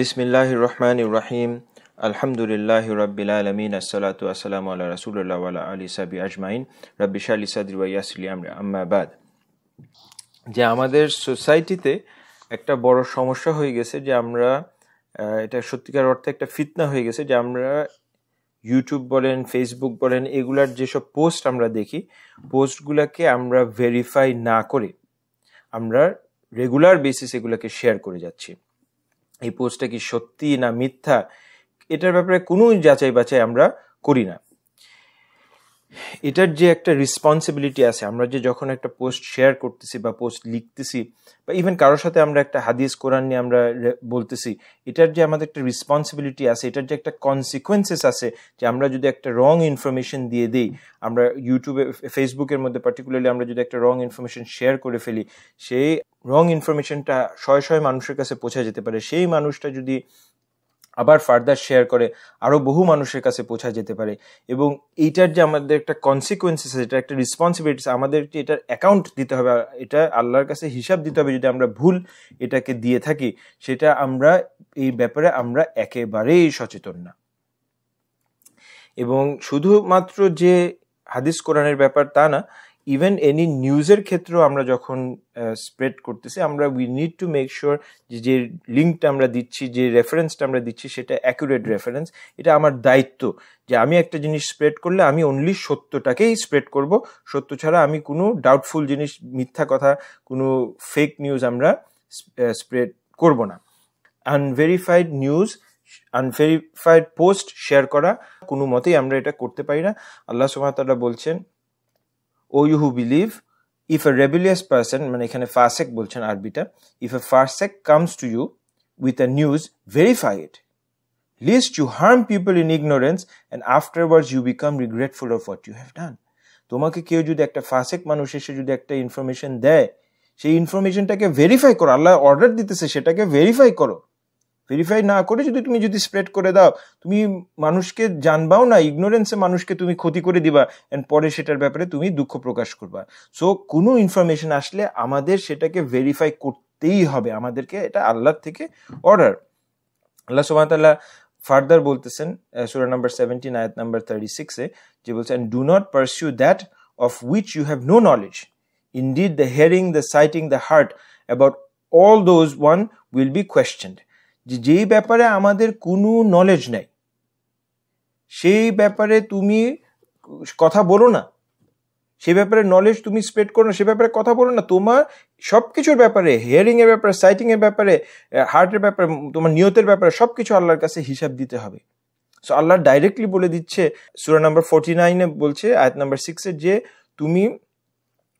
বিসমিল্লাহ রহমান ইব্রাহিম আলহামদুলিল্লাহ রব্বিল আলমিন আসসালাতু আসসালাম আল্লাহ রাসুল্লাহ আল্লাহ আলী সাবি আজমাইন রব্বিশ আলী সাদ আমরা আম্মাবাদ যে আমাদের সোসাইটিতে একটা বড় সমস্যা হয়ে গেছে যে আমরা এটা সত্যিকার অর্থে একটা ফিতনা হয়ে গেছে যে আমরা ইউটিউব বলেন ফেসবুক বলেন এগুলার যেসব পোস্ট আমরা দেখি পোস্টগুলোকে আমরা ভেরিফাই না করে আমরা রেগুলার বেসিস এগুলোকে শেয়ার করে যাচ্ছি এই পোস্টটা কি সত্যি না মিথ্যা এটার ব্যাপারে কোনো যাচাই বাছাই আমরা করি না এটার যে একটা রেসপন্সিবিলিটি আছে আমরা যে যখন একটা পোস্ট শেয়ার করতেছি বা পোস্ট লিখতেছি বা ইভেন কারোর সাথে আমরা একটা হাদিস কোরআন নিয়ে আমরা বলতেছি এটার যে আমাদের একটা রেসপন্সিবিলিটি আছে এটার যে একটা কনসিকোয়েন্সেস আছে যে আমরা যদি একটা রং ইনফরমেশন দিয়ে দিই আমরা ইউটিউবে ফেসবুকের মধ্যে পার্টিকুলারলি আমরা যদি একটা রং ইনফরমেশন শেয়ার করে ফেলি সেই রং ইনফরমেশনটা শয় শয় মানুষের কাছে পৌঁছা যেতে পারে সেই মানুষটা যদি আবার ফার্দার শেয়ার করে আরও বহু মানুষের কাছে পৌঁছা যেতে পারে এবং এইটার যে আমাদের একটা কনসিকুয়েন্সেস এটা একটা রেসপন্সিবিলিটিস আমাদেরকে এটার অ্যাকাউন্ট দিতে হবে এটা আল্লাহর কাছে হিসাব দিতে হবে যদি আমরা ভুল এটাকে দিয়ে থাকি সেটা আমরা এই ব্যাপারে আমরা একেবারেই সচেতন না এবং শুধুমাত্র যে হাদিস কোরআনের ব্যাপার তা না ইভেন এনি নিউজের ক্ষেত্রেও আমরা যখন স্প্রেড করতেছি আমরা we need to make sure যে লিঙ্কটা আমরা দিচ্ছি যে রেফারেন্সটা আমরা দিচ্ছি সেটা অ্যাকুরেট রেফারেন্স এটা আমার দায়িত্ব যে আমি একটা জিনিস স্প্রেড করলে আমি অনলি সত্যটাকেই স্প্রেড করব সত্য ছাড়া আমি কোনো ডাউটফুল জিনিস মিথ্যা কথা কোনো ফেক নিউজ আমরা স্প্রেড করব না unverified news unverified post share করা কোনো মতেই আমরা এটা করতে পারি না আল্লাহ সুমাতাল্লাহ বলছেন O you who believe if a rebellious person মানে এখানে ফার্সেক বলছেন আরবিটা ইফ এ ফার্সেক comes to you with a news verify it lest you harm people in ignorance and afterwards you become regretful of what you have done তোমাকে কেউ যদি একটা ফাসেক মানুষ এসে যদি একটা ইনফরমেশন দেয় সেই ইনফরমেশনটাকে ভেরিফাই করো আল্লাহ অর্ডার দিতেছে সেটাকে ভেরিফাই করো ভেরিফাই না করে যদি তুমি যদি স্প্রেড করে দাও তুমি মানুষকে জানবাও না ইগনোরেন্সে মানুষকে তুমি ক্ষতি করে দিবা অ্যান্ড পরে সেটার ব্যাপারে তুমি দুঃখ প্রকাশ করবা সো কোনো ইনফরমেশন আসলে আমাদের সেটাকে ভেরিফাই করতেই হবে আমাদেরকে এটা আল্লাহর থেকে অর্ডার আল্লাহ সুবাহতাল্লাহ ফার্দার বলতেছেন সুরা নাম্বার সেভেন্টিন আয়াত নাম্বার থার্টি সিক্সে যে বলছেন do not pursue that of which you have no knowledge indeed the hearing the sighting the heart about all those one will be questioned যে যেই ব্যাপারে আমাদের কোনো নলেজ নেই সেই ব্যাপারে তুমি কথা বলো না সে ব্যাপারে নলেজ তুমি স্প্রেড করো না সে ব্যাপারে কথা বলো না তোমার সব কিছুর ব্যাপারে হিয়ারিংয়ের ব্যাপারে সাইটিংয়ের ব্যাপারে হার্টের ব্যাপারে তোমার নিয়তের ব্যাপারে সব কিছু আল্লাহর কাছে হিসাব দিতে হবে সো আল্লাহ ডাইরেক্টলি বলে দিচ্ছে সুরা নাম্বার ফোরটি নাইনে বলছে আয়াত নাম্বার সিক্সের যে তুমি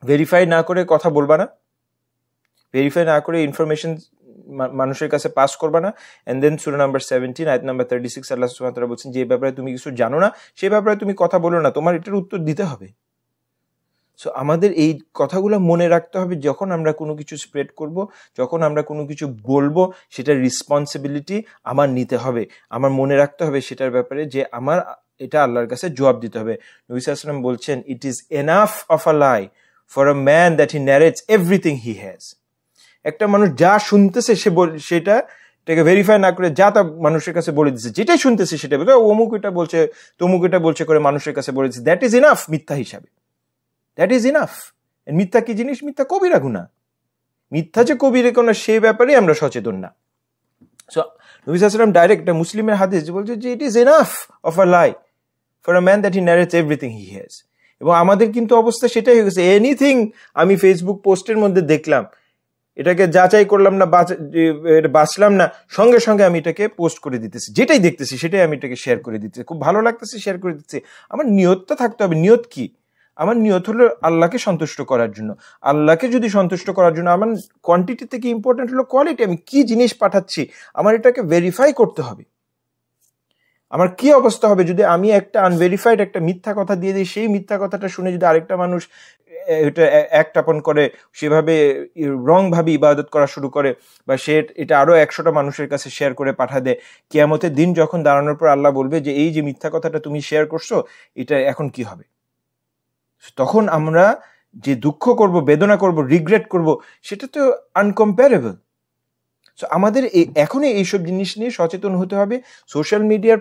ভেরিফাই না করে কথা বলবা না ভেরিফাই না করে ইনফরমেশন মানুষের কাছে পাস করবা না অ্যান্ড দেন সুরা নাম্বার সেভেন্টিন আয়ত নাম্বার থার্টি সিক্স আল্লাহ সুমাতারা বলছেন যে ব্যাপারে তুমি কিছু জানো না সে ব্যাপারে তুমি কথা বলো না তোমার এটার উত্তর দিতে হবে সো আমাদের এই কথাগুলো মনে রাখতে হবে যখন আমরা কোনো কিছু স্প্রেড করব যখন আমরা কোনো কিছু বলবো সেটার রেসপন্সিবিলিটি আমার নিতে হবে আমার মনে রাখতে হবে সেটার ব্যাপারে যে আমার এটা আল্লাহর কাছে জবাব দিতে হবে নবিস আসলাম বলছেন it is enough of a lie for a man that he narrates everything he has একটা মানুষ যা শুনতেছে সে সেটা এটাকে ভেরিফাই না করে যা তা মানুষের কাছে বলে দিচ্ছে যেটাই শুনতেছে সেটা অমুক এটা বলছে তমুক এটা বলছে করে মানুষের কাছে বলে দিচ্ছে দ্যাট ইজ ইনাফ মিথ্যা হিসাবে দ্যাট ইজ ইনাফ মিথ্যা কি জিনিস মিথ্যা কবিরা গুণা মিথ্যা যে কবিরে কোনো সে ব্যাপারে আমরা সচেতন না সো নবী সাল্লাম ডাইরেক্ট মুসলিমের হাদিস বলছে যে it is enough of a lie for a man that he narrates everything he has এবং আমাদের কিন্তু অবস্থা সেটাই হয়ে গেছে এনিথিং আমি ফেসবুক পোস্টের মধ্যে দেখলাম এটাকে যাচাই করলাম না এটা বাঁচলাম না সঙ্গে সঙ্গে আমি এটাকে পোস্ট করে দিতেছি যেটাই দেখতেছি সেটাই আমি এটাকে শেয়ার করে দিতেছি খুব ভালো লাগতেছে শেয়ার করে দিতেছি আমার নিয়তটা থাকতে হবে নিয়ত কি আমার নিয়ত হলো আল্লাহকে সন্তুষ্ট করার জন্য আল্লাহকে যদি সন্তুষ্ট করার জন্য আমার কোয়ান্টিটি থেকে ইম্পর্টেন্ট হলো কোয়ালিটি আমি কি জিনিস পাঠাচ্ছি আমার এটাকে ভেরিফাই করতে হবে আমার কি অবস্থা হবে যদি আমি একটা আনভেরিফাইড একটা মিথ্যা কথা দিয়ে দিই সেই মিথ্যা কথাটা শুনে যদি আরেকটা মানুষ এটা আপন করে সেভাবে রংভাবে ইবাদত করা শুরু করে বা সে এটা আরও একশোটা মানুষের কাছে শেয়ার করে পাঠা দেয় কেয়ামতের দিন যখন দাঁড়ানোর পর আল্লাহ বলবে যে এই যে মিথ্যা কথাটা তুমি শেয়ার করছো এটা এখন কি হবে তখন আমরা যে দুঃখ করব বেদনা করব রিগ্রেট করব সেটা তো আনকম্প্যারেবল সো আমাদের এখনই এইসব জিনিস নিয়ে সচেতন হতে হবে সোশ্যাল মিডিয়ার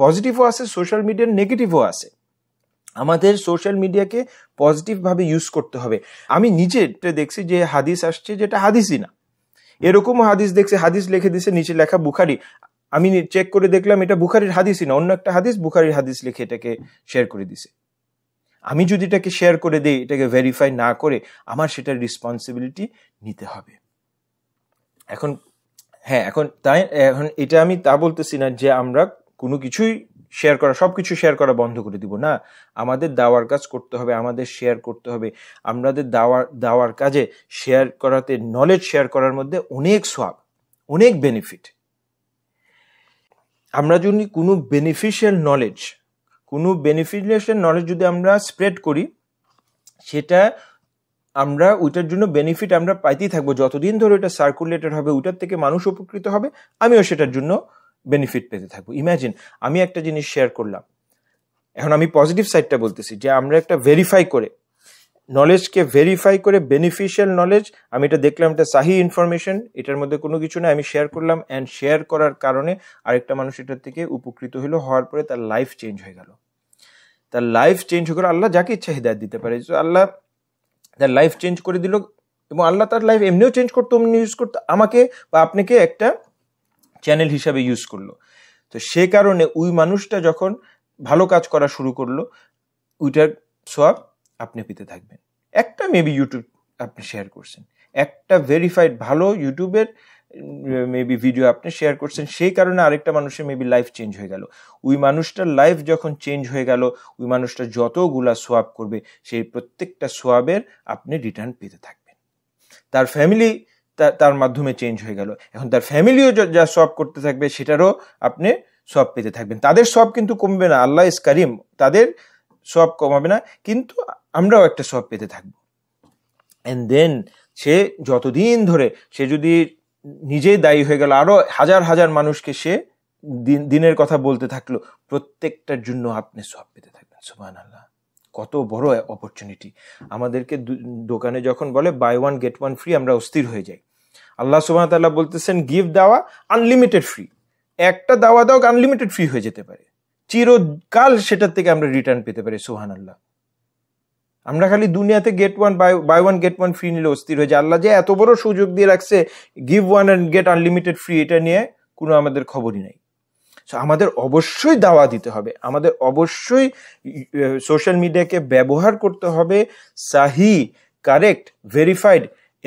পজিটিভও আছে সোশ্যাল মিডিয়ার নেগেটিভও আছে আমাদের সোশ্যাল মিডিয়াকে পজিটিভভাবে ইউজ করতে হবে আমি নিজে দেখছি যে হাদিস আসছে যেটা হাদিসই না এরকম হাদিস দেখছে হাদিস লিখে দিছে নিচে লেখা বুখারি আমি চেক করে দেখলাম এটা বুখারির হাদিসই না অন্য একটা হাদিস বুখারির হাদিস লিখে এটাকে শেয়ার করে দিছে আমি যদি এটাকে শেয়ার করে দেই এটাকে ভেরিফাই না করে আমার সেটার রেসপন্সিবিলিটি নিতে হবে এখন হ্যাঁ এখন তাই এখন এটা আমি তা বলতেছি না যে আমরা কোনো কিছুই শেয়ার করা সব কিছু শেয়ার করা বন্ধ করে দিব না আমাদের দাওয়ার কাজ করতে হবে আমাদের শেয়ার করতে হবে আমাদের দাওয়ার দাওয়ার কাজে শেয়ার করাতে নলেজ শেয়ার করার মধ্যে অনেক সোয়াব অনেক বেনিফিট আমরা যদি কোনো বেনিফিশিয়াল নলেজ কোনো বেনিফিশিয়াল নলেজ যদি আমরা স্প্রেড করি সেটা আমরা ওইটার জন্য বেনিফিট আমরা পাইতেই থাকবো যতদিন ধরে ওইটা সার্কুলেটেড হবে ওইটার থেকে মানুষ উপকৃত হবে আমিও সেটার জন্য বেনিফিট পেতে থাকবো ইম্যাজিন আমি একটা জিনিস শেয়ার করলাম এখন আমি পজিটিভ সাইডটা বলতেছি যে আমরা একটা ভেরিফাই করে নলেজকে ভেরিফাই করে বেনিফিশিয়াল নলেজ আমি এটা দেখলাম এটা সাহি ইনফরমেশন এটার মধ্যে কোনো কিছু নেই আমি শেয়ার করলাম অ্যান্ড শেয়ার করার কারণে আরেকটা মানুষ এটার থেকে উপকৃত হলো হওয়ার পরে তার লাইফ চেঞ্জ হয়ে গেল তার লাইফ চেঞ্জ হয়ে গেল আল্লাহ যাকে ইচ্ছা হৃদায়ত দিতে পারে আল্লাহ তার লাইফ চেঞ্জ করে দিল এবং আল্লাহ তার লাইফ এমনিও চেঞ্জ করতো অমনি ইউজ করতো আমাকে বা আপনাকে একটা চ্যানেল হিসাবে ইউজ করলো তো সে কারণে ওই মানুষটা যখন ভালো কাজ করা শুরু করলো ওইটার সোয়াব আপনি পেতে থাকবেন একটা মেবি ইউটিউব আপনি শেয়ার করছেন একটা ভেরিফাইড ভালো ইউটিউবের মেবি ভিডিও আপনি শেয়ার করছেন সেই কারণে আরেকটা মানুষের মেবি লাইফ চেঞ্জ হয়ে গেল ওই মানুষটার লাইফ যখন চেঞ্জ হয়ে গেল ওই মানুষটা যতগুলা সোয়াব করবে সেই প্রত্যেকটা সোয়াবের আপনি রিটার্ন পেতে থাকবেন তার ফ্যামিলি তার মাধ্যমে চেঞ্জ হয়ে গেল এখন তার ফ্যামিলিও যা সব করতে থাকবে সেটারও আপনি সব পেতে থাকবেন তাদের সব কিন্তু কমবে না আল্লাহ ইস করিম তাদের সব কমাবে না কিন্তু আমরাও একটা সব পেতে থাকবো অ্যান্ড দেন সে যতদিন ধরে সে যদি নিজেই দায়ী হয়ে গেল আরও হাজার হাজার মানুষকে সে দিন দিনের কথা বলতে থাকলো প্রত্যেকটার জন্য আপনি সব পেতে থাকবেন সুবাহ আল্লাহ কত বড় অপরচুনিটি আমাদেরকে দোকানে যখন বলে buy one get one free আমরা অস্থির হয়ে যাই আল্লাহ সুবাহ তাল্লাহ বলতেছেন গিফট দেওয়া আনলিমিটেড ফ্রি একটা দাওয়া দাও আনলিমিটেড ফ্রি হয়ে যেতে পারে চিরকাল সেটার থেকে আমরা রিটার্ন পেতে পারি সোহান আল্লাহ আমরা খালি দুনিয়াতে get one buy buy one get one free নিলে অস্থির হয়ে যায় আল্লাহ যে এত বড় সুযোগ দিয়ে রাখছে give one and get unlimited free এটা নিয়ে কোনো আমাদের খবরই নাই সো আমাদের অবশ্যই দাওয়া দিতে হবে আমাদের অবশ্যই সোশ্যাল মিডিয়াকে ব্যবহার করতে হবে সাহি কারেক্ট ভেরিফাইড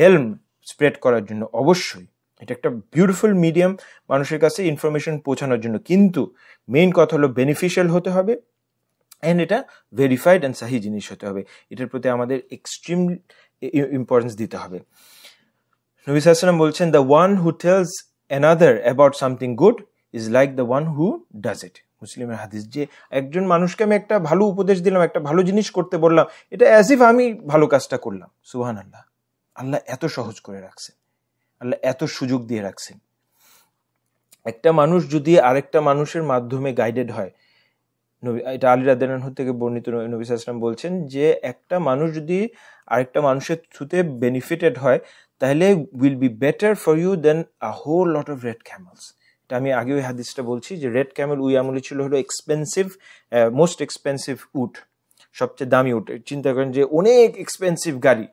এলম স্প্রেড করার জন্য অবশ্যই এটা একটা বিউটিফুল মিডিয়াম মানুষের কাছে ইনফরমেশন পৌঁছানোর জন্য কিন্তু মেইন কথা হলো বেনিফিশিয়াল হতে হবে অ্যান্ড এটা ভেরিফাইড অ্যান্ড সাহি জিনিস হতে হবে এটার প্রতি আমাদের এক্সট্রিম ইম্পর্টেন্স দিতে হবে নবী সাহসালাম বলছেন the one who tells another about something good is like the one who does it মুসলিমের হাদিস যে একজন মানুষকে আমি একটা ভালো উপদেশ দিলাম একটা ভালো জিনিস করতে বললাম এটা অ্যাজ ইফ আমি ভালো কাজটা করলাম সুহান আল্লাহ আল্লাহ এত সহজ করে রাখছেন আল্লাহ এত সুযোগ দিয়ে রাখছেন একটা মানুষ যদি আরেকটা মানুষের মাধ্যমে গাইডেড হয় নবী এটা আলী রাদানহ থেকে বর্ণিত নবী সালাম বলছেন যে একটা মানুষ যদি আরেকটা মানুষের থ্রুতে বেনিফিটেড হয় তাহলে will be better for you than a whole lot of red camels এটা আমি আগে ওই হাদিসটা বলছি যে রেড ক্যামেল উই আমলে ছিল হলো এক্সপেন্সিভ মোস্ট এক্সপেন্সিভ উড সবচেয়ে দামি উট চিন্তা করেন যে অনেক এক্সপেন্সিভ গাড়ি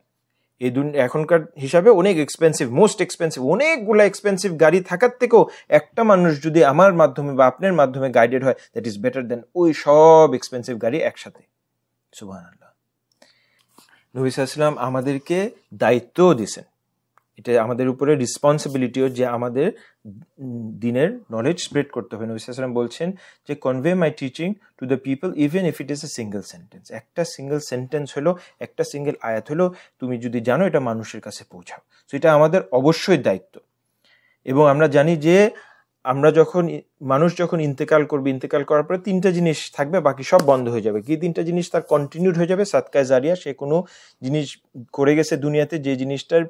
এই এখনকার হিসাবে অনেক এক্সপেন্সিভ মোস্ট এক্সপেন্সিভ অনেকগুলো এক্সপেন্সিভ গাড়ি থাকার থেকেও একটা মানুষ যদি আমার মাধ্যমে বা আপনার মাধ্যমে গাইডেড হয় দ্যাট ইজ বেটার দেন ওই সব এক্সপেন্সিভ গাড়ি একসাথে সুবাহ আল্লাহ নবী আমাদেরকে দায়িত্বও দিয়েছেন এটা আমাদের উপরে রেসপন্সিবিলিটিও যে আমাদের দিনের নলেজ স্প্রেড করতে হবে নবী সালাম বলছেন যে convey my teaching to the people even if it is a single sentence একটা সিঙ্গেল সেন্টেন্স হলো একটা সিঙ্গেল আয়াত হলো তুমি যদি জানো এটা মানুষের কাছে পৌঁছাও সো এটা আমাদের অবশ্যই দায়িত্ব এবং আমরা জানি যে আমরা যখন মানুষ যখন ইন্তেকাল করবে ইন্তেকাল করার পরে তিনটা জিনিস থাকবে বাকি সব বন্ধ হয়ে যাবে কি তিনটা জিনিস তার কন্টিনিউড হয়ে যাবে সাতকায় জারিয়া সে কোনো জিনিস করে গেছে দুনিয়াতে যে জিনিসটার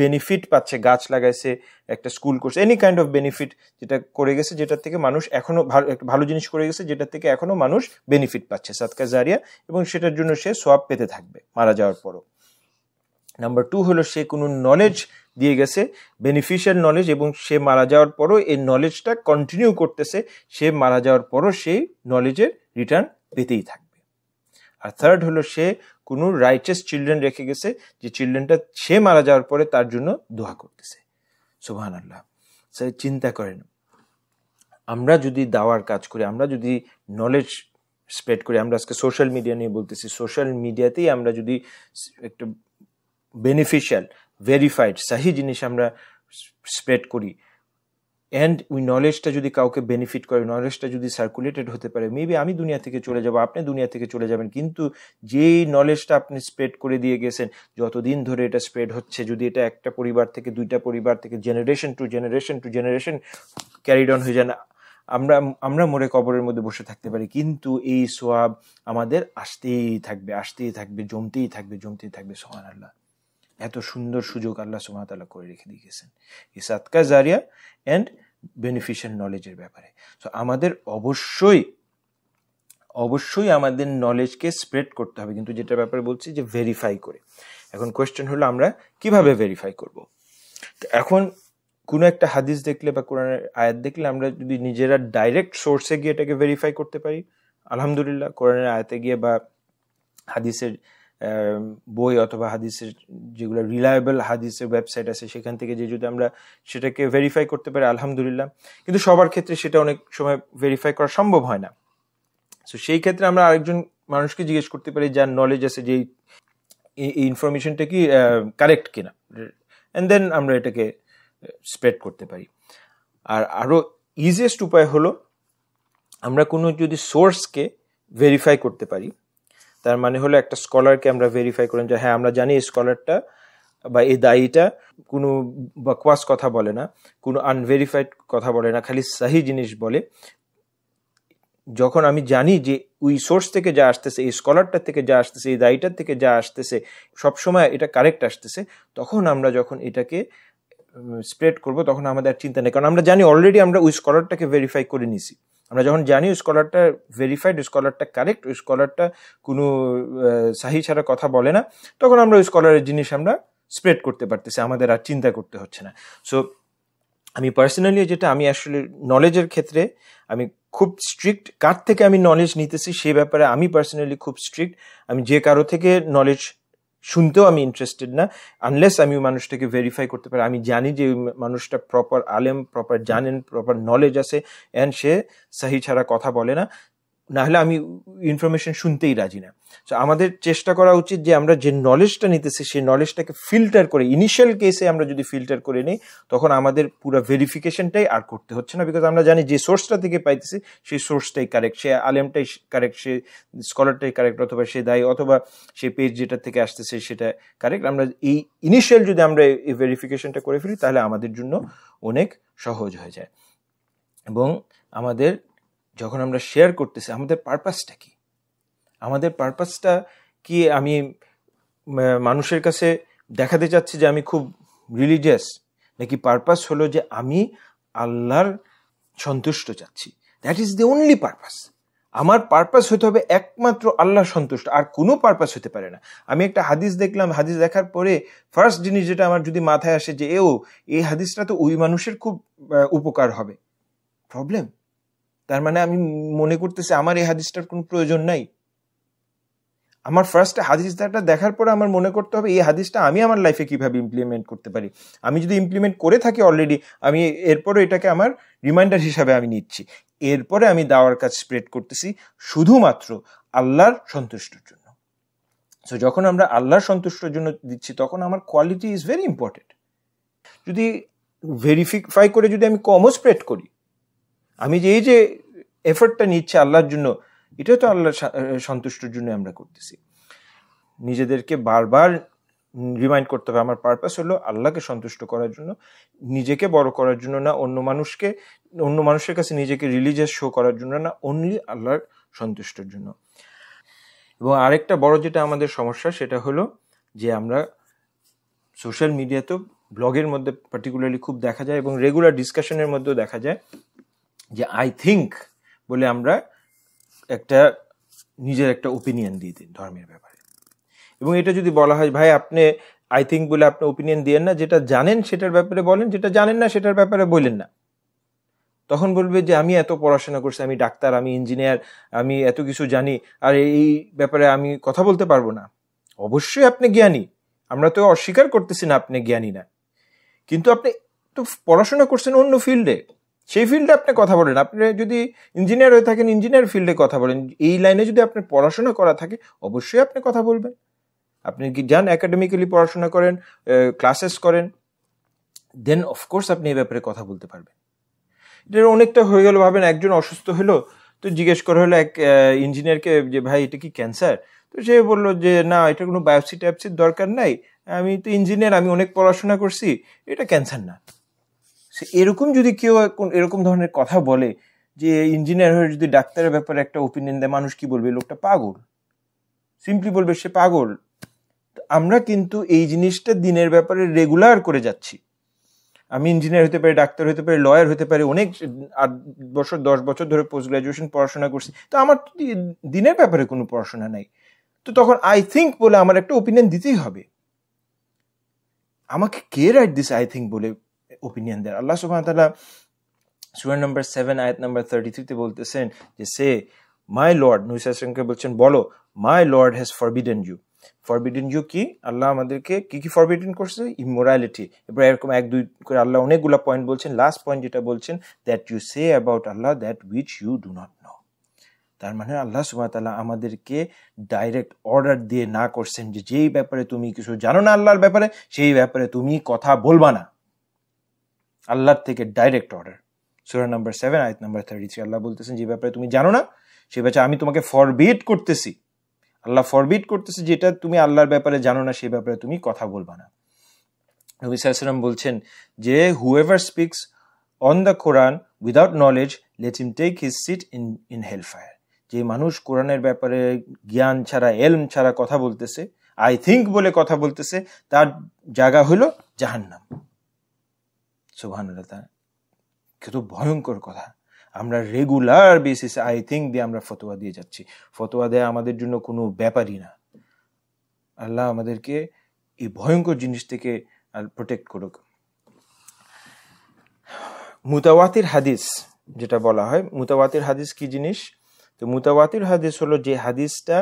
বেনিফিট পাচ্ছে গাছ লাগাইছে একটা স্কুল করছে এনি কাইন্ড অফ বেনিফিট যেটা করে গেছে যেটা থেকে মানুষ এখনও ভালো একটা ভালো জিনিস করে গেছে যেটা থেকে এখনও মানুষ বেনিফিট পাচ্ছে সাতকায় জারিয়া এবং সেটার জন্য সে সোয়াব পেতে থাকবে মারা যাওয়ার পরও নাম্বার টু হলো সে কোনো নলেজ দিয়ে গেছে বেনিফিশিয়াল নলেজ এবং সে মারা যাওয়ার পরও এই নলেজটা কন্টিনিউ করতেছে সে মারা যাওয়ার পরও সেই নলেজের রিটার্ন পেতেই থাকবে আর থার্ড হলো সে কোনো রাইটেস চিলড্রেন রেখে গেছে যে চিলড্রেনটা সে মারা যাওয়ার পরে তার জন্য দোয়া করতেছে সুবাহান আল্লাহ স্যার চিন্তা করেন আমরা যদি দাওয়ার কাজ করি আমরা যদি নলেজ স্প্রেড করি আমরা আজকে সোশ্যাল মিডিয়া নিয়ে বলতেছি সোশ্যাল মিডিয়াতেই আমরা যদি একটু বেনিফিশিয়াল ভেরিফাইড সাহি জিনিস আমরা স্প্রেড করি অ্যান্ড ওই নলেজটা যদি কাউকে বেনিফিট করে নলেজটা যদি সার্কুলেটেড হতে পারে মেবি আমি দুনিয়া থেকে চলে যাব আপনি দুনিয়া থেকে চলে যাবেন কিন্তু যেই নলেজটা আপনি স্প্রেড করে দিয়ে গেছেন যতদিন ধরে এটা স্প্রেড হচ্ছে যদি এটা একটা পরিবার থেকে দুইটা পরিবার থেকে generation to generation to generation carried on হয়ে যান আমরা আমরা মরে কবরের মধ্যে বসে থাকতে পারি কিন্তু এই সোয়াব আমাদের আসতেই থাকবে আসতেই থাকবে জমতেই থাকবে জমতেই থাকবে সোহান আল্লাহ এত সুন্দর সুযোগ আল্লাহ সুমাতাল্লাহ করে রেখে দিয়ে গেছেন এই সাতকা জারিয়া অ্যান্ড বেনিফিশিয়াল নলেজের ব্যাপারে সো আমাদের অবশ্যই অবশ্যই আমাদের নলেজকে স্প্রেড করতে হবে কিন্তু যেটা ব্যাপারে বলছি যে ভেরিফাই করে এখন কোয়েশ্চেন হলো আমরা কিভাবে ভেরিফাই করব তো এখন কোনো একটা হাদিস দেখলে বা কোরআনের আয়াত দেখলে আমরা যদি নিজেরা ডাইরেক্ট সোর্সে গিয়ে এটাকে ভেরিফাই করতে পারি আলহামদুলিল্লাহ কোরআনের আয়াতে গিয়ে বা হাদিসের বই অথবা হাদিসের যেগুলো রিলায়েবল হাদিসের ওয়েবসাইট আছে সেখান থেকে যে যদি আমরা সেটাকে ভেরিফাই করতে পারি আলহামদুলিল্লাহ কিন্তু সবার ক্ষেত্রে সেটা অনেক সময় ভেরিফাই করা সম্ভব হয় না সো সেই ক্ষেত্রে আমরা আরেকজন মানুষকে জিজ্ঞেস করতে পারি যার নলেজ আছে যে এই ইনফরমেশনটা কি কারেক্ট কিনা অ্যান্ড দেন আমরা এটাকে স্প্রেড করতে পারি আর আরও ইজিয়েস্ট উপায় হলো আমরা কোনো যদি সোর্সকে ভেরিফাই করতে পারি তার মানে হলো একটা স্কলারকে আমরা ভেরিফাই করেন যে হ্যাঁ আমরা জানি এই স্কলারটা বা এই দায়ীটা কোনো বকওয়াস কথা বলে না কোনো আনভেরিফাইড কথা বলে না খালি সাহি জিনিস বলে যখন আমি জানি যে ওই সোর্স থেকে যা আসতেছে এই স্কলারটার থেকে যা আসতেছে এই দায়ীটার থেকে যা আসতেছে সবসময় এটা কারেক্ট আসতেছে তখন আমরা যখন এটাকে স্প্রেড করব তখন আমাদের চিন্তা নেই কারণ আমরা জানি অলরেডি আমরা ওই স্কলারটাকে ভেরিফাই করে নিছি আমরা যখন জানি ওই স্কলারটা ভেরিফাইড স্কলারটা কারেক্ট ওই স্কলারটা কোনো সাহি ছাড়া কথা বলে না তখন আমরা ওই স্কলারের জিনিস আমরা স্প্রেড করতে পারতেছি আমাদের আর চিন্তা করতে হচ্ছে না সো আমি পার্সোনালি যেটা আমি আসলে নলেজের ক্ষেত্রে আমি খুব স্ট্রিক্ট কার থেকে আমি নলেজ নিতেছি সে ব্যাপারে আমি পার্সোনালি খুব স্ট্রিক্ট আমি যে কারো থেকে নলেজ শুনতেও আমি ইন্টারেস্টেড না আনলেস আমি ওই মানুষটাকে ভেরিফাই করতে পারি আমি জানি যে ওই মানুষটা প্রপার আলেম প্রপার জানেন প্রপার নলেজ আছে অ্যান্ড সে সাহি ছাড়া কথা বলে না না হলে আমি ইনফরমেশন শুনতেই রাজি না তো আমাদের চেষ্টা করা উচিত যে আমরা যে নলেজটা নিতেছি সেই নলেজটাকে ফিল্টার করে ইনিশিয়াল কেসে আমরা যদি ফিল্টার করে নিই তখন আমাদের পুরো ভেরিফিকেশনটাই আর করতে হচ্ছে না বিকজ আমরা জানি যে সোর্সটা থেকে পাইতেছি সেই সোর্সটাই কারেক্ট সে আলেমটাই কারেক্ট সে স্কলারটাই কারেক্ট অথবা সে দায়ী অথবা সে পেজ যেটা থেকে আসতেছে সেটা কারেক্ট আমরা এই ইনিশিয়াল যদি আমরা এই ভেরিফিকেশনটা করে ফেলি তাহলে আমাদের জন্য অনেক সহজ হয়ে যায় এবং আমাদের যখন আমরা শেয়ার করতেছি আমাদের পারপাসটা কি আমাদের পারপাসটা কি আমি মানুষের কাছে দেখাতে চাচ্ছি যে আমি খুব রিলিজিয়াস নাকি পারপাস হলো যে আমি আল্লাহর সন্তুষ্ট চাচ্ছি that is the only purpose আমার পারপাস হতে হবে একমাত্র আল্লাহ সন্তুষ্ট আর কোনো পারপাস হতে পারে না আমি একটা হাদিস দেখলাম হাদিস দেখার পরে ফার্স্ট জিনিস যেটা আমার যদি মাথায় আসে যে এও এই হাদিসটা তো ওই মানুষের খুব উপকার হবে প্রবলেম তার মানে আমি মনে করতেছি আমার এই হাদিসটার কোনো প্রয়োজন নাই আমার ফার্স্ট হাদিসটা দেখার পরে আমার মনে করতে হবে এই হাদিসটা আমি আমার লাইফে কিভাবে ইমপ্লিমেন্ট করতে পারি আমি যদি ইমপ্লিমেন্ট করে থাকি অলরেডি আমি এরপরে এটাকে আমার রিমাইন্ডার হিসাবে আমি নিচ্ছি এরপরে আমি দাওয়ার কাজ স্প্রেড করতেছি শুধুমাত্র আল্লাহর সন্তুষ্টর জন্য সো যখন আমরা আল্লাহর সন্তুষ্টর জন্য দিচ্ছি তখন আমার কোয়ালিটি ইজ ভেরি ইম্পর্টেন্ট যদি ভেরিফিফাই করে যদি আমি কমও স্প্রেড করি আমি যে এই যে এফোর্টটা নিচ্ছে আল্লাহর জন্য এটা তো আল্লাহর সন্তুষ্টর জন্য আমরা করতেছি নিজেদেরকে বারবার রিমাইন্ড করতে হবে আমার পারপাস হলো আল্লাহকে সন্তুষ্ট করার জন্য নিজেকে বড় করার জন্য না অন্য মানুষকে অন্য মানুষের কাছে নিজেকে রিলিজিয়াস শো করার জন্য না অনলি আল্লাহর সন্তুষ্টের জন্য এবং আরেকটা বড় যেটা আমাদের সমস্যা সেটা হলো যে আমরা সোশ্যাল মিডিয়াতেও ব্লগের মধ্যে পার্টিকুলারলি খুব দেখা যায় এবং রেগুলার ডিসকাশনের মধ্যেও দেখা যায় যে আই থিঙ্ক বলে আমরা একটা নিজের একটা ওপিনিয়ন দিয়ে দিন ধর্মের ব্যাপারে এবং এটা যদি বলা হয় ভাই আপনি আই থিঙ্ক বলে আপনি ওপিনিয়ন দিয়েন না যেটা জানেন সেটার ব্যাপারে বলেন যেটা জানেন না সেটার ব্যাপারে বলেন না তখন বলবে যে আমি এত পড়াশোনা করছি আমি ডাক্তার আমি ইঞ্জিনিয়ার আমি এত কিছু জানি আর এই ব্যাপারে আমি কথা বলতে পারবো না অবশ্যই আপনি জ্ঞানী আমরা তো অস্বীকার করতেছি না আপনি জ্ঞানী না কিন্তু আপনি তো পড়াশোনা করছেন অন্য ফিল্ডে সেই ফিল্ডে আপনি কথা বলেন আপনি যদি ইঞ্জিনিয়ার হয়ে থাকেন ইঞ্জিনিয়ার ফিল্ডে কথা বলেন এই লাইনে যদি আপনি পড়াশোনা করা থাকে অবশ্যই আপনি কথা বলবেন আপনি কি যান একাডেমিক্যালি পড়াশোনা করেন ক্লাসেস করেন দেন অফকোর্স আপনি এই ব্যাপারে কথা বলতে পারবেন এটা অনেকটা হয়ে গেল ভাবেন একজন অসুস্থ হলো তো জিজ্ঞেস করা হলো এক ইঞ্জিনিয়ারকে যে ভাই এটা কি ক্যান্সার তো সে বললো যে না এটা কোনো বায়োপসি ট্যাপসির দরকার নাই আমি তো ইঞ্জিনিয়ার আমি অনেক পড়াশোনা করছি এটা ক্যান্সার না এরকম যদি কেউ এরকম ধরনের কথা বলে যে ইঞ্জিনিয়ার হয়ে যদি ডাক্তারের ব্যাপারে একটা ওপিনিয়ন দেয় মানুষ কি বলবে লোকটা পাগল সিম্পলি বলবে সে পাগল আমরা কিন্তু এই জিনিসটা দিনের ব্যাপারে রেগুলার করে যাচ্ছি আমি ইঞ্জিনিয়ার হতে পারি ডাক্তার হতে পারি লয়ার হতে পারি অনেক আট বছর দশ বছর ধরে পোস্ট গ্রাজুয়েশন পড়াশোনা করছি তো আমার দিনের ব্যাপারে কোনো পড়াশোনা নাই তো তখন আই থিঙ্ক বলে আমার একটা ওপিনিয়ন দিতেই হবে আমাকে কে রাইট দিস আই থিঙ্ক বলে ওপিনিয়ন দেয় আল্লাহ সুবাহ তাল্লাহ সুরান নম্বর সেভেন আয়াত নাম্বার থার্টি থ্রিতে বলতেছেন যে সে মাই লর্ড নুসাসমকে বলছেন বলো my lord has forbidden you forbidden you কি আল্লাহ আমাদেরকে কি কি ফরবিডেন করছে ইমোরালিটি এবার এরকম এক দুই করে আল্লাহ অনেকগুলো পয়েন্ট বলছেন লাস্ট পয়েন্ট যেটা বলছেন that you say about Allah that which you do not know তার মানে আল্লাহ সুবাহতাল্লাহ আমাদেরকে ডাইরেক্ট অর্ডার দিয়ে না করছেন যে যেই ব্যাপারে তুমি কিছু জানো না আল্লাহর ব্যাপারে সেই ব্যাপারে তুমি কথা বলবা না আল্লাহর থেকে ডাইরেক্ট অর্ডার সুরা নাম্বার সেভেন আয়ত নাম্বার থার্টি থ্রি আল্লাহ বলতেছেন যে ব্যাপারে তুমি জানো না সে ব্যাপারে আমি তোমাকে ফরবিট করতেছি আল্লাহ ফরবিট করতেছে যেটা তুমি আল্লাহর ব্যাপারে জানো না সে ব্যাপারে তুমি কথা বলবা না নবী সাল্লাম বলছেন যে whoever speaks on the Quran without knowledge let him take his seat in in hellfire যে মানুষ কোরআনের ব্যাপারে জ্ঞান ছাড়া এলম ছাড়া কথা বলতেছে আই থিঙ্ক বলে কথা বলতেছে তার জায়গা হলো জাহান্নাম সুহান তারা কত ভয়ঙ্কর কথা আমরা রেগুলার বেসিস আই থিঙ্ক দিয়ে আমরা ফতোয়া দিয়ে যাচ্ছি ফতোয়া দেয়া আমাদের জন্য কোনো ব্যাপারই না আল্লাহ আমাদেরকে এই ভয়ঙ্কর জিনিস থেকে প্রোটেক্ট করুক মুতাওয়াতির হাদিস যেটা বলা হয় মুতাওয়াতির হাদিস কি জিনিস তো মুতাওয়াতির হাদিস হলো যে হাদিসটা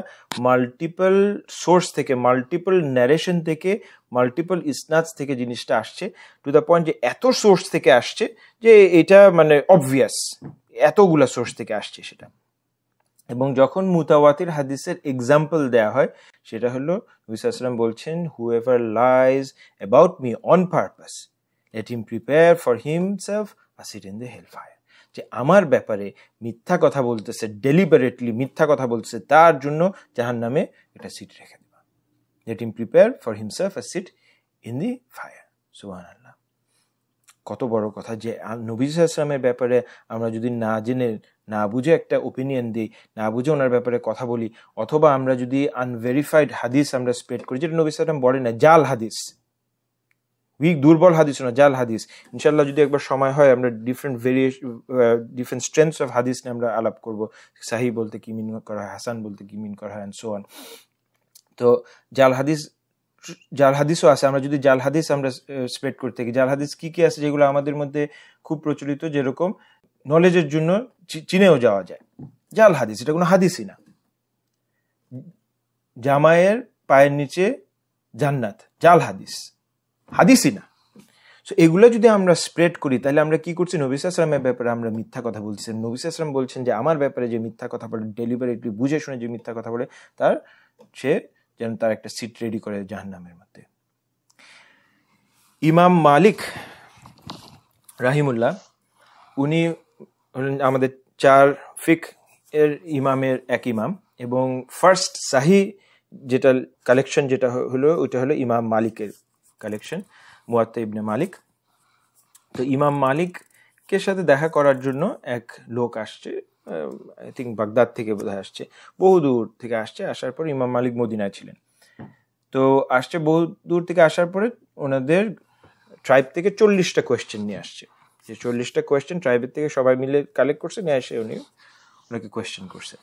মাল্টিপল সোর্স থেকে মাল্টিপল ন্যারেশন থেকে মাল্টিপল ইসনাজ থেকে জিনিসটা আসছে টু দ্য পয়েন্ট যে এত সোর্স থেকে আসছে যে এটা মানে অবভিয়াস এতগুলা সোর্স থেকে আসছে সেটা এবং যখন মুতাওয়াতির হাদিসের এক্সাম্পল দেয়া হয় সেটা হলো হুইসাল্লাম বলছেন whoever lies about me on purpose let him prepare for himself a seat in the hellfire যে আমার ব্যাপারে মিথ্যা কথা বলতেছে ডেলিবারেটলি মিথ্যা কথা বলতেছে তার জন্য যাহার নামে একটা সিট রেখে দেবা let him prepare for himself a seat in the fire সুবাহ আল্লাহ কত বড় কথা যে নবীজ ইসলামের ব্যাপারে আমরা যদি না জেনে না বুঝে একটা ওপিনিয়ন দিই না বুঝে ওনার ব্যাপারে কথা বলি অথবা আমরা যদি আনভেরিফাইড হাদিস আমরা স্প্রেড করি যেটা নবী সালাম বলে না জাল হাদিস উইক দুর্বল হাদিস না জাল হাদিস ইনশাল্লাহ যদি একবার সময় হয় আমরা different variation different strengths of হাদিস নিয়ে আমরা আলাপ করব সাহি বলতে কি মিন করা হয় হাসান বলতে কি মিন করা হয় অ্যান্ড সোয়ান তো জাল হাদিস জাল হাদিসও আছে আমরা যদি জাল হাদিস আমরা স্প্রেড করতে থাকি জাল হাদিস কী কী আছে যেগুলো আমাদের মধ্যে খুব প্রচলিত যেরকম নলেজের জন্য চিনেও যাওয়া যায় জাল হাদিস এটা কোনো হাদিসই না জামায়ের পায়ের নিচে জান্নাত জাল হাদিস হাদিসই না সো এগুলো যদি আমরা স্প্রেড করি তাহলে আমরা কি করছি নবী সাসলামের ব্যাপারে আমরা মিথ্যা কথা বলছি নবী সাসলাম বলছেন যে আমার ব্যাপারে যে মিথ্যা কথা বলে ডেলিভারি বুঝে শুনে যে মিথ্যা কথা বলে তার সে যেন তার একটা সিট রেডি করে জাহান্নামের মধ্যে ইমাম মালিক রাহিমুল্লাহ উনি আমাদের চার ফিক এর ইমামের এক ইমাম এবং ফার্স্ট সাহি যেটা কালেকশন যেটা হলো ওইটা হলো ইমাম মালিকের কালেকশন মুয়াত্তা ইবনে মালিক তো ইমাম মালিককে সাথে দেখা করার জন্য এক লোক আসছে আই থিঙ্ক বাগদাদ থেকে বোধহয় আসছে বহু দূর থেকে আসছে আসার পর ইমাম মালিক মদিনায় ছিলেন তো আসছে বহু দূর থেকে আসার পরে ওনাদের ট্রাইব থেকে চল্লিশটা কোয়েশ্চেন নিয়ে আসছে যে চল্লিশটা কোয়েশ্চেন ট্রাইবের থেকে সবাই মিলে কালেক্ট করছে নিয়ে এসে উনি ওনাকে কোয়েশ্চেন করছে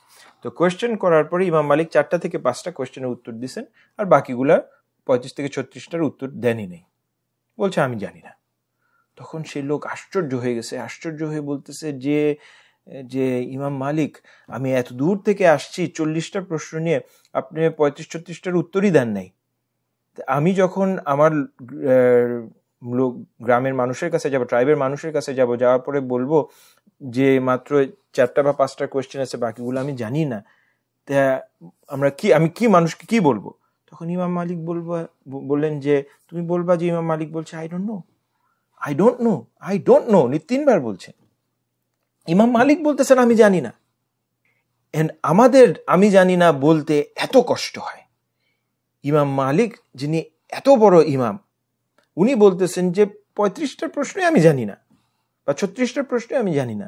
তো কোয়েশ্চেন করার পরে ইমাম মালিক চারটা থেকে পাঁচটা কোয়েশ্চেনের উত্তর দিছেন আর বাকিগুলা পঁয়ত্রিশ থেকে ছত্রিশটার উত্তর দেনই নেই বলছে আমি জানি না তখন সে লোক আশ্চর্য হয়ে গেছে আশ্চর্য হয়ে বলতেছে যে যে ইমাম মালিক আমি এত দূর থেকে আসছি চল্লিশটা প্রশ্ন নিয়ে আপনি পঁয়ত্রিশ ছত্রিশটার উত্তরই দেন নাই আমি যখন আমার লোক গ্রামের মানুষের কাছে যাব ট্রাইবের মানুষের কাছে যাব যাওয়ার পরে বলবো যে মাত্র চারটা বা পাঁচটা কোয়েশ্চেন আছে বাকিগুলো আমি জানি না তা আমরা কি আমি কি মানুষকে কি বলবো তখন ইমাম মালিক বলবা বললেন যে তুমি বলবা যে ইমাম মালিক বলছে I don't know I don't know I don't know উনি তিনবার বলছেন ইমাম মালিক বলতেছেন আমি জানি না অ্যান্ড আমাদের আমি জানি না বলতে এত কষ্ট হয় ইমাম মালিক যিনি এত বড় ইমাম উনি বলতেছেন যে পঁয়ত্রিশটার প্রশ্নে আমি জানি না বা ছত্রিশটার প্রশ্নে আমি জানি না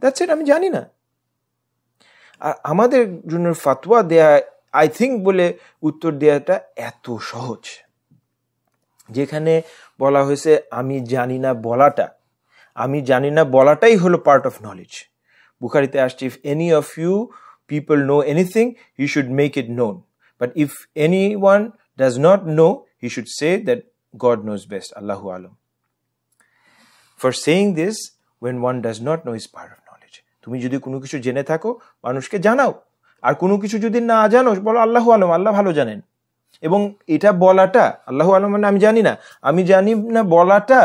দ্যাটস ইট আমি জানি না আর আমাদের জন্য ফাতুয়া দেয়া আই থিঙ্ক বলে উত্তর দেওয়াটা এত সহজ যেখানে বলা হয়েছে আমি জানি না বলাটা আমি জানি না বলাটাই হলো পার্ট অফ নলেজ বুখারিতে আসছে if any of you people know anything he should make it known but if anyone does not know he should say that God knows best আল্লাহ আলম for saying this when one does not know is part of knowledge তুমি যদি কোনো কিছু জেনে থাকো মানুষকে জানাও আর কোনো কিছু যদি না জানো বলো আল্লাহ আলম আল্লাহ ভালো জানেন এবং এটা বলাটা আল্লাহ আলম মানে আমি জানি না আমি জানি না বলাটা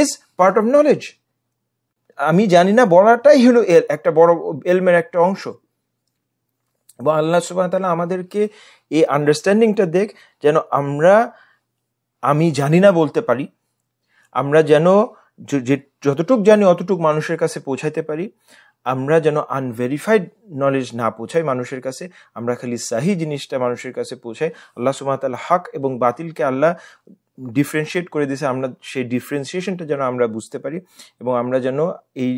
ইজ পার্ট অফ নলেজ আমি জানি না বলাটাই হলো এল একটা বড় এলমের একটা অংশ এবং আল্লাহ সুবাহ তাহলে আমাদেরকে এই আন্ডারস্ট্যান্ডিংটা দেখ যেন আমরা আমি জানি না বলতে পারি আমরা যেন যতটুক জানি অতটুক মানুষের কাছে পৌঁছাইতে পারি আমরা যেন আনভেরিফাইড নলেজ না পৌঁছাই মানুষের কাছে আমরা খালি সাহি জিনিসটা মানুষের কাছে পৌঁছাই আল্লাহ সুমাতাল হক এবং বাতিলকে আল্লাহ ডিফারেন্সিয়েট করে দিয়েছে আমরা সেই ডিফারেন্সিয়েশনটা যেন আমরা বুঝতে পারি এবং আমরা যেন এই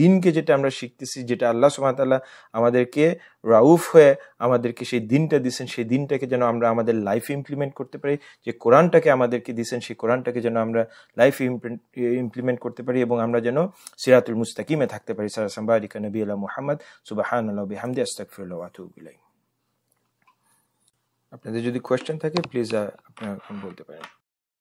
দিনকে যেটা আমরা শিখতেছি যেটা আল্লাহ সুমাতাল্লাহ আমাদেরকে রাউফ হয়ে আমাদেরকে সেই দিনটা দিচ্ছেন সেই দিনটাকে যেন আমরা আমাদের লাইফে ইমপ্লিমেন্ট করতে পারি যে কোরআনটাকে আমাদেরকে দিচ্ছেন সেই কোরআনটাকে যেন আমরা লাইফে ইমপ্লিমেন্ট করতে পারি এবং আমরা যেন সিরাতুল মুস্তাকিমে থাকতে পারি সারা সাম্বারিকা নবী আল্লাহ মোহাম্মদ সুবাহান আল্লাহ বিহামদি আস্তাকফিরুল্লাহ আপনাদের যদি কোয়েশ্চেন থাকে প্লিজ আপনার বলতে পারেন